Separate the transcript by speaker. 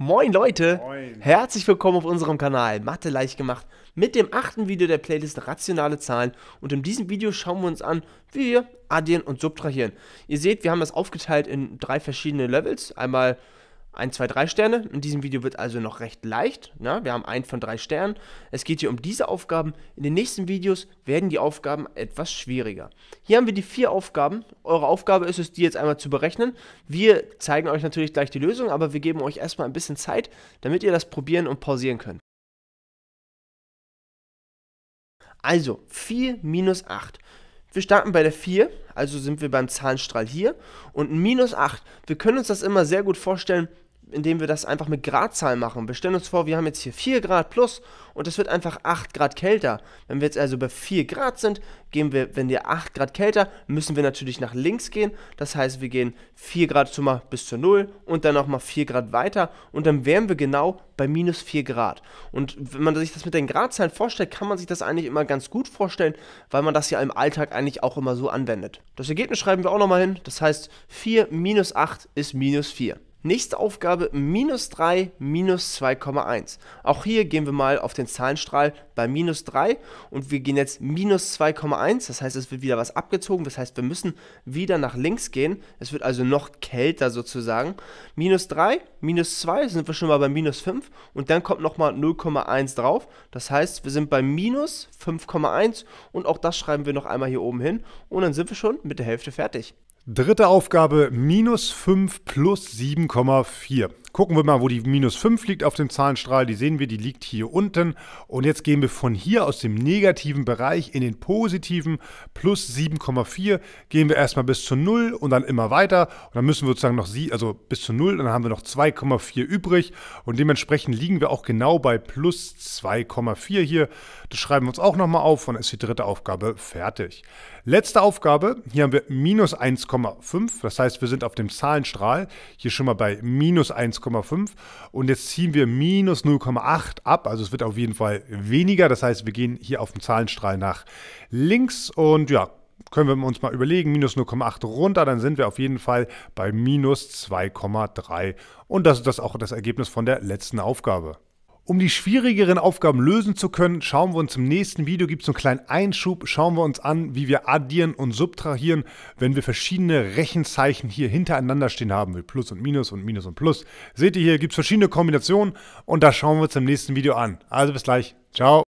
Speaker 1: Moin Leute, Moin. herzlich willkommen auf unserem Kanal Mathe leicht gemacht mit dem achten Video der Playlist Rationale Zahlen und in diesem Video schauen wir uns an, wie wir addieren und subtrahieren. Ihr seht, wir haben das aufgeteilt in drei verschiedene Levels, einmal 1, 2, 3 Sterne. In diesem Video wird also noch recht leicht. Na, ne? wir haben ein von 3 Sternen. Es geht hier um diese Aufgaben. In den nächsten Videos werden die Aufgaben etwas schwieriger. Hier haben wir die vier Aufgaben. Eure Aufgabe ist es, die jetzt einmal zu berechnen. Wir zeigen euch natürlich gleich die Lösung, aber wir geben euch erstmal ein bisschen Zeit, damit ihr das probieren und pausieren könnt. Also 4 minus 8. Wir starten bei der 4, also sind wir beim Zahlenstrahl hier. Und minus 8, wir können uns das immer sehr gut vorstellen, indem wir das einfach mit Gradzahlen machen. Wir stellen uns vor, wir haben jetzt hier 4 Grad plus und es wird einfach 8 Grad kälter. Wenn wir jetzt also bei 4 Grad sind, gehen wir, wenn wir 8 Grad kälter, müssen wir natürlich nach links gehen. Das heißt, wir gehen 4 Grad zu mal bis zur 0 und dann nochmal 4 Grad weiter und dann wären wir genau bei minus 4 Grad. Und wenn man sich das mit den Gradzahlen vorstellt, kann man sich das eigentlich immer ganz gut vorstellen, weil man das ja im Alltag eigentlich auch immer so anwendet. Das Ergebnis schreiben wir auch nochmal hin. Das heißt, 4 minus 8 ist minus 4. Nächste Aufgabe minus 3, minus 2,1. Auch hier gehen wir mal auf den Zahlenstrahl bei minus 3 und wir gehen jetzt minus 2,1. Das heißt, es wird wieder was abgezogen. Das heißt, wir müssen wieder nach links gehen. Es wird also noch kälter sozusagen. Minus 3, minus 2 sind wir schon mal bei minus 5 und dann kommt nochmal 0,1 drauf. Das heißt, wir sind bei minus 5,1 und auch das schreiben wir noch einmal hier oben hin und dann sind wir schon mit der Hälfte fertig.
Speaker 2: Dritte Aufgabe minus 5 plus 7,4. Gucken wir mal, wo die minus 5 liegt auf dem Zahlenstrahl. Die sehen wir, die liegt hier unten. Und jetzt gehen wir von hier aus dem negativen Bereich in den positiven. Plus 7,4 gehen wir erstmal bis zu 0 und dann immer weiter. Und dann müssen wir sozusagen noch sie, also bis zu 0, und dann haben wir noch 2,4 übrig. Und dementsprechend liegen wir auch genau bei plus 2,4 hier. Das schreiben wir uns auch nochmal auf und ist die dritte Aufgabe fertig. Letzte Aufgabe, hier haben wir minus 1,5. Das heißt, wir sind auf dem Zahlenstrahl hier schon mal bei minus 1,5. 6,5 und jetzt ziehen wir minus 0,8 ab. Also es wird auf jeden Fall weniger. Das heißt, wir gehen hier auf den Zahlenstrahl nach links und ja, können wir uns mal überlegen, minus 0,8 runter, dann sind wir auf jeden Fall bei minus 2,3. Und das ist das auch das Ergebnis von der letzten Aufgabe. Um die schwierigeren Aufgaben lösen zu können, schauen wir uns im nächsten Video, gibt es einen kleinen Einschub, schauen wir uns an, wie wir addieren und subtrahieren, wenn wir verschiedene Rechenzeichen hier hintereinander stehen haben, wie Plus und Minus und Minus und Plus. Seht ihr hier, gibt es verschiedene Kombinationen und da schauen wir uns im nächsten Video an. Also bis gleich, ciao.